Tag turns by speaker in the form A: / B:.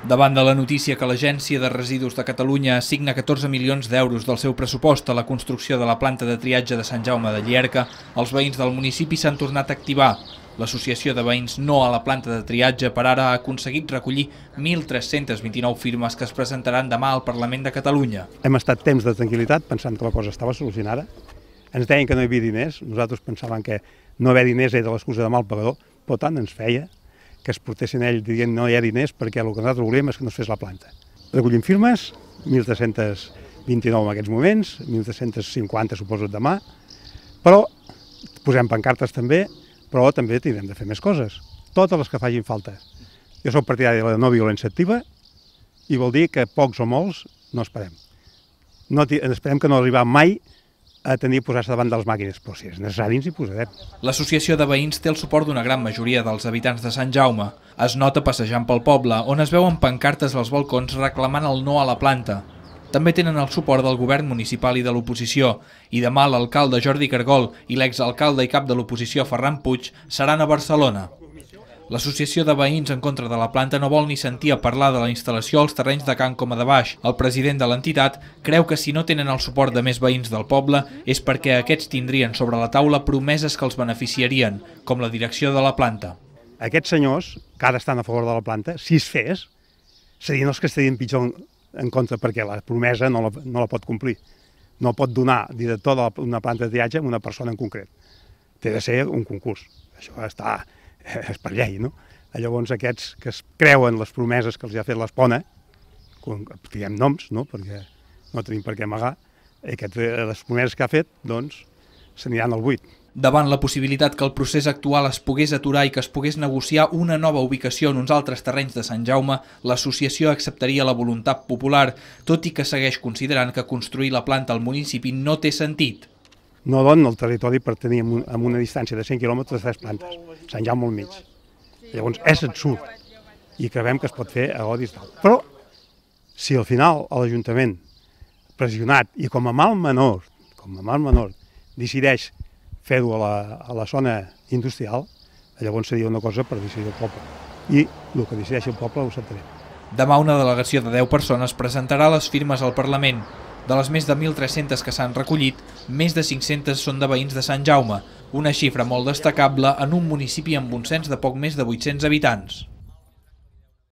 A: Davant de la notícia que l'Agència de Residus de Catalunya assigna 14 milions d'euros del seu pressupost a la construcció de la planta de triatge de Sant Jaume de Llierca, els veïns del municipi s'han tornat a activar. L'associació de veïns no a la planta de triatge per ara ha aconseguit recollir 1.329 firmes que es presentaran demà al Parlament de Catalunya.
B: Hem estat temps de tranquil·litat pensant que la cosa estava solucionada. Ens deien que no hi havia diners, nosaltres pensàvem que no haver diners era l'excusa de mal pagador, però tant ens feia, que es portessin ells dient no hi ha diners perquè el que nosaltres volíem és que no es fes la planta. Recollim firmes, 1.329 en aquests moments, 1.350 suposo demà, però posem pancartes també, però també tindrem de fer més coses, totes les que facin falta. Jo sóc partidari de la no violència activa i vol dir que pocs o molts no esperem. No, esperem que no arribar mai a tenir posar-se davant de les màquines, però si és necessari ens hi posarem.
A: L'associació de veïns té el suport d'una gran majoria dels habitants de Sant Jaume. Es nota passejant pel poble, on es veuen pancartes als balcons reclamant el no a la planta. També tenen el suport del govern municipal i de l'oposició, i demà l'alcalde Jordi Cargol i l'exalcalde i cap de l'oposició Ferran Puig seran a Barcelona. L'associació de veïns en contra de la planta no vol ni sentir a parlar de la instal·lació als terrenys de Can Coma de Baix. El president de l'entitat creu que si no tenen el suport de més veïns del poble és perquè aquests tindrien sobre la taula promeses que els beneficiarien, com la direcció de la planta. Aquests senyors, que ara estan a favor de la planta,
B: si es fes, serien els que estarien pitjor en contra perquè la promesa no la, no la pot complir. No pot donar director d'una planta de viatge a una persona en concret. Té de ser un concurs. Això està és per llei, no? Llavors aquests que es creuen les promeses que els ha fet l'Espona, diguem noms, no? perquè no tenim per què
A: amagar, aquest, eh, les promeses que ha fet, doncs, s'aniran al buit. Davant la possibilitat que el procés actual es pogués aturar i que es pogués negociar una nova ubicació en uns altres terrenys de Sant Jaume, l'associació acceptaria la voluntat popular, tot i que segueix considerant que construir la planta al municipi no té sentit
B: no donen el territori per tenir amb, un, amb una distància de 100 quilòmetres tres plantes, Sant Jaume al mig. Llavors, és absurd i creiem que es pot fer a Godis dalt. Però, si al final l'Ajuntament, pressionat i com a mal menor, com a mal menor, decideix fer-ho a, la, a la zona industrial, llavors seria una cosa per decidir el poble. I el que decideix el
A: poble ho sap Demà una delegació de 10 persones presentarà les firmes al Parlament. De les més de 1.300 que s'han recollit, més de 500 són de veïns de Sant Jaume, una xifra molt destacable en un municipi amb un cens de poc més de 800 habitants.